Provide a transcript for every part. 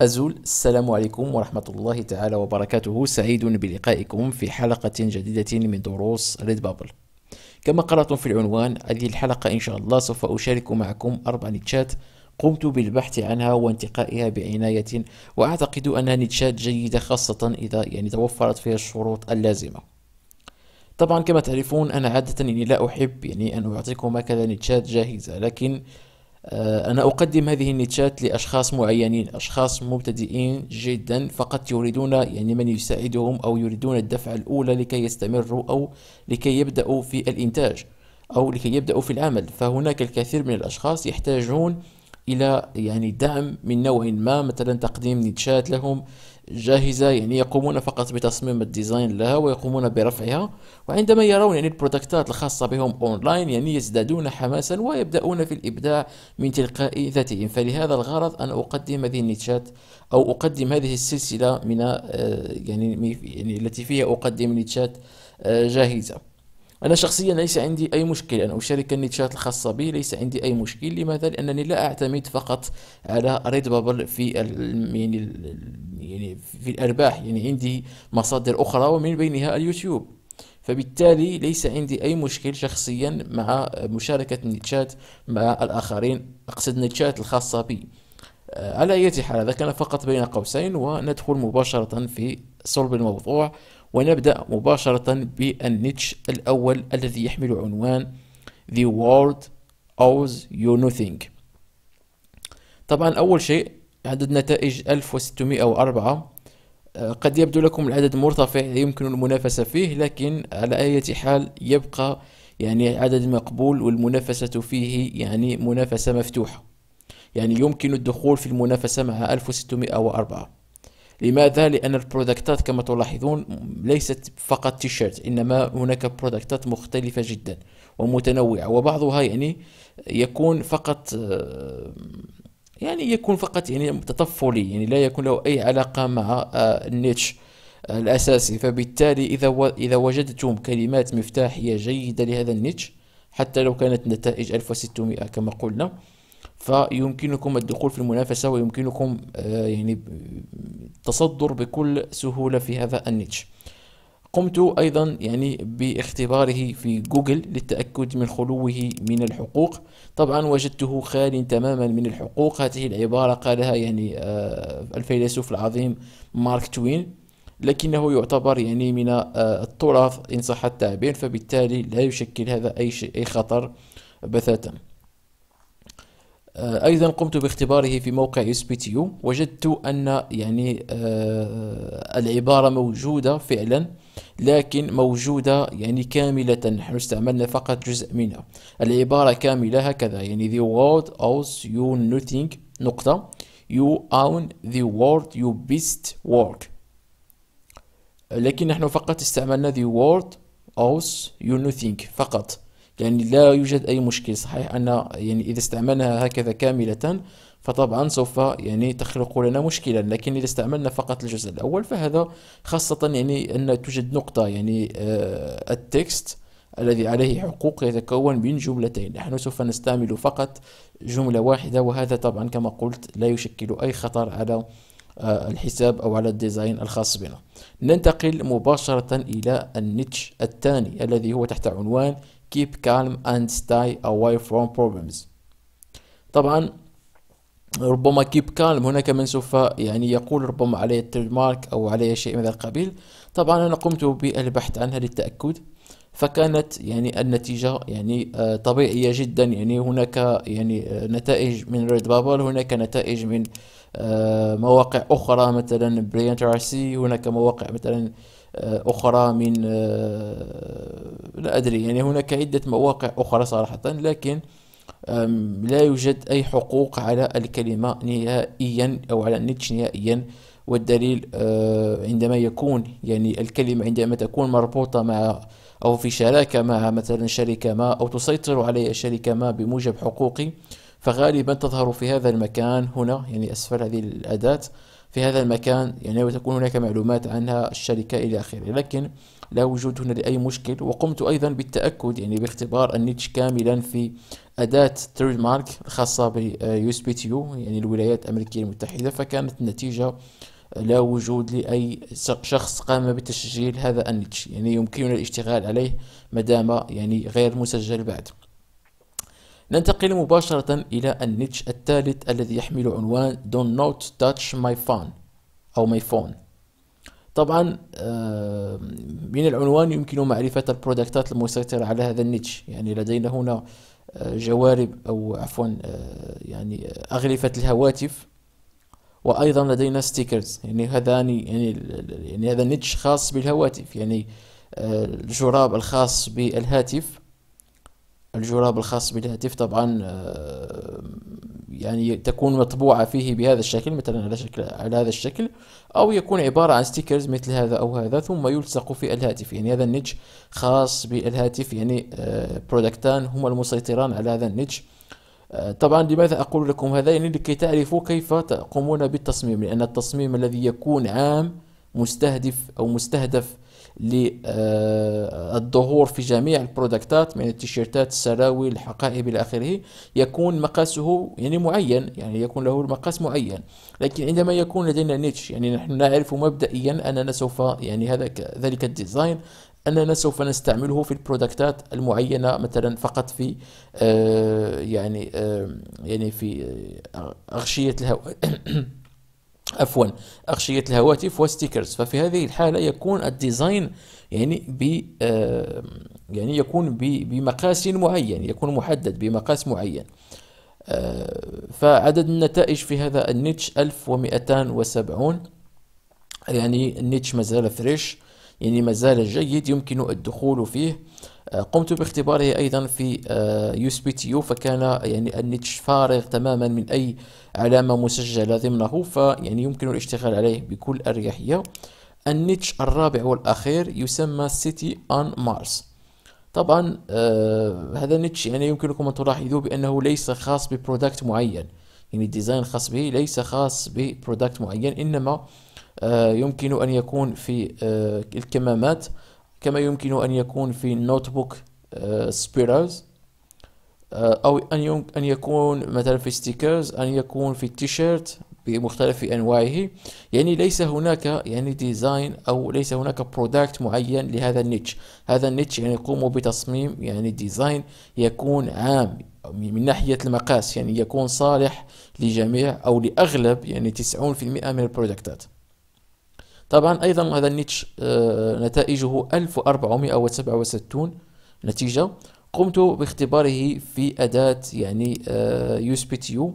أزول السلام عليكم ورحمة الله تعالى وبركاته سعيد بلقائكم في حلقة جديدة من دروس ريد بابل كما قرأتم في العنوان هذه الحلقة إن شاء الله سوف أشارك معكم أربع نيتشات قمت بالبحث عنها وانتقائها بعناية وأعتقد أنها نيتشات جيدة خاصة إذا يعني توفرت فيها الشروط اللازمة طبعا كما تعرفون أنا عادة يعني لا أحب يعني أن أعطيكم هكذا نيتشات جاهزة لكن آه، أنا أقدم هذه النيتشات لأشخاص معينين أشخاص مبتدئين جدا فقط يريدون يعني من يساعدهم أو يريدون الدفعة الأولى لكي يستمروا أو لكي يبدأوا في الإنتاج أو لكي يبدأوا في العمل فهناك الكثير من الأشخاص يحتاجون الى يعني دعم من نوع ما مثلا تقديم نيتشات لهم جاهزه يعني يقومون فقط بتصميم الديزاين لها ويقومون برفعها وعندما يرون يعني البرودكتات الخاصه بهم اونلاين يعني يزدادون حماسا ويبداون في الابداع من تلقاء ذاتهم فلهذا الغرض ان اقدم هذه النيتشات او اقدم هذه السلسله من آه، يعني, يعني التي فيها اقدم نيتشات آه، جاهزه أنا شخصيا ليس عندي أي مشكل أن أشارك النيتشات الخاصة بي ليس عندي أي مشكل لماذا؟ لأنني لا أعتمد فقط على ريد بابل في يعني يعني في الأرباح يعني عندي مصادر أخرى ومن بينها اليوتيوب فبالتالي ليس عندي أي مشكل شخصيا مع مشاركة النيتشات مع الآخرين أقصد النيتشات الخاصة بي على أي حال هذا كان فقط بين قوسين وندخل مباشرة في صلب الموضوع ونبدأ مباشرة بالنيتش الأول الذي يحمل عنوان The World Owes You Nothing طبعا أول شيء عدد نتائج 1604 آه، قد يبدو لكم العدد مرتفع يمكن المنافسة فيه لكن على أي حال يبقى يعني عدد مقبول والمنافسة فيه يعني منافسة مفتوحة يعني يمكن الدخول في المنافسة مع 1604 لماذا لان البرودكتات كما تلاحظون ليست فقط تيشيرت انما هناك برودكتات مختلفه جدا ومتنوعه وبعضها يعني يكون فقط آه، يعني يكون فقط يعني تطفلي يعني لا يكون له اي علاقه مع آه، النيتش الاساسي فبالتالي اذا اذا وجدتم كلمات مفتاحيه جيده لهذا النيتش حتى لو كانت نتائج 1600 كما قلنا فيمكنكم الدخول في المنافسة ويمكنكم آه، يعني التصدر بكل سهولة في هذا النيتش قمت أيضا يعني باختباره في جوجل للتأكد من خلوه من الحقوق طبعا وجدته خالي تماما من الحقوق هذه العبارة قالها يعني آه، الفيلسوف العظيم مارك توين لكنه يعتبر يعني من آه، التراث إن صح التعبير فبالتالي لا يشكل هذا أي شيء أي خطر بتاتا آه، أيضا قمت باختباره في موقع اس بي يو وجدت أن يعني آه، العبارة موجودة فعلا لكن موجودة يعني كاملة نحن استعملنا فقط جزء منها العبارة كاملة هكذا يعني the world owes you nothing نقطة you own the world you best work لكن نحن فقط استعملنا the world owes you nothing فقط يعني لا يوجد أي مشكل صحيح أن يعني إذا استعملناها هكذا كاملة فطبعا سوف يعني تخلق لنا مشكلا لكن إذا استعملنا فقط الجزء الأول فهذا خاصة يعني أن توجد نقطة يعني آه التكست الذي عليه حقوق يتكون من جملتين نحن سوف نستعمل فقط جملة واحدة وهذا طبعا كما قلت لا يشكل أي خطر على آه، الحساب أو على الديزاين الخاص بنا ننتقل مباشرة إلى النيتش الثاني الذي هو تحت عنوان keep calm and stay away from problems طبعا ربما keep calm هنا كمان سوف يعني يقول ربما عليه التريد مارك أو عليه شيء من هذا القبيل طبعا أنا قمت بالبحث عنها للتأكد فكانت يعني النتيجة يعني آه، طبيعية جدا يعني هناك يعني آه، نتائج من ريد بابل هناك نتائج من آه، مواقع أخرى مثلا بريانت هناك مواقع مثلا آه، أخرى من آه، لا أدري يعني هناك عدة مواقع أخرى صراحة لكن لا يوجد أي حقوق على الكلمة نهائيا أو على النيتش نهائيا والدليل آه، عندما يكون يعني الكلمة عندما تكون مربوطة مع أو في شراكة مع مثلا شركة ما أو تسيطر عليها شركة ما بموجب حقوقي فغالبا تظهر في هذا المكان هنا يعني أسفل هذه الأداة في هذا المكان يعني وتكون هناك معلومات عنها الشركة إلى آخره لكن لا وجود هنا لأي مشكل وقمت أيضا بالتأكد يعني باختبار النيتش كاملا في أداة تريد مارك الخاصة بيو اس بي تيو يعني الولايات الأمريكية المتحدة فكانت النتيجة لا وجود لأي شخص قام بتسجيل هذا النيتش يعني يمكننا الاشتغال عليه مدام يعني غير مسجل بعد ننتقل مباشرة إلى النيتش الثالث الذي يحمل عنوان Don't not touch my phone أو my phone طبعا من العنوان يمكن معرفة البرودكتات المسيطرة على هذا النيتش يعني لدينا هنا آه، جوارب أو عفوا آه، يعني أغلفة الهواتف وأيضا لدينا ستيكرز يعني هذان يعني يعني هذا النيتش خاص بالهواتف يعني آه، الجراب الخاص بالهاتف الجراب الخاص بالهاتف طبعا آه، يعني تكون مطبوعة فيه بهذا الشكل مثلا على شكل على هذا الشكل أو يكون عبارة عن ستيكرز مثل هذا أو هذا ثم يلصق في الهاتف يعني هذا النج خاص بالهاتف يعني برودكتان آه، هما المسيطران على هذا النج آه، طبعا لماذا أقول لكم هذا يعني لكي تعرفوا كيف تقومون بالتصميم لأن التصميم الذي يكون عام مستهدف أو مستهدف للظهور في جميع البرودكتات من التيشيرتات السراوي الحقائب الى اخره يكون مقاسه يعني معين يعني يكون له مقاس معين لكن عندما يكون لدينا نيتش يعني نحن نعرف مبدئيا اننا سوف يعني هذا ذلك الديزاين اننا سوف نستعمله في البرودكتات المعينه مثلا فقط في آه يعني آه يعني في آه، اغشيه الهواء عفوا أغشية الهواتف وستيكرز ففي هذه الحالة يكون الديزاين يعني ب آه يعني يكون بمقاس معين يكون محدد بمقاس معين آه فعدد النتائج في هذا النيتش 1270 يعني النيتش مازال فريش يعني مازال جيد يمكن الدخول فيه آه، قمت باختباره أيضا في يو اس بي تي فكان يعني النتش فارغ تماما من أي علامة مسجلة ضمنه فيعني يمكن الاشتغال عليه بكل أريحية النتش الرابع والأخير يسمى سيتي أون مارس طبعا آه هذا النتش يعني يمكنكم أن تلاحظوا بأنه ليس خاص ببرودكت معين يعني الديزاين الخاص به ليس خاص ببرودكت معين إنما آه، يمكن أن يكون في آه، الكمامات كما يمكن أن يكون في نوتبوك بوك سبيرالز أو أن أن يكون مثلا في ستيكرز أن يكون في التيشيرت بمختلف أنواعه يعني ليس هناك يعني ديزاين أو ليس هناك برودكت معين لهذا النيتش هذا النيتش يعني يقوم بتصميم يعني ديزاين يكون عام من ناحية المقاس يعني يكون صالح لجميع أو لأغلب يعني 90% من البرودكتات طبعا أيضا هذا النيتش آه، نتائجه 1467 نتيجة قمت باختباره في أداة يعني آه، يو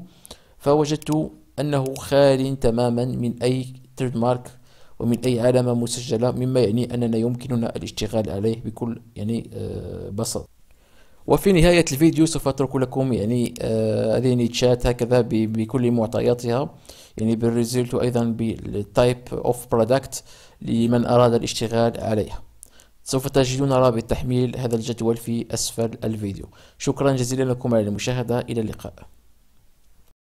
فوجدت أنه خال تماما من أي تريد مارك ومن أي علامة مسجلة مما يعني أننا يمكننا الاشتغال عليه بكل يعني آه، بساطة وفي نهاية الفيديو سوف أترك لكم يعني هذه آه نيتشات هكذا بكل معطياتها يعني بالريزلت وأيضا بالتايب أوف برودكت لمن أراد الاشتغال عليها سوف تجدون رابط تحميل هذا الجدول في أسفل الفيديو شكرا جزيلا لكم على المشاهدة إلى اللقاء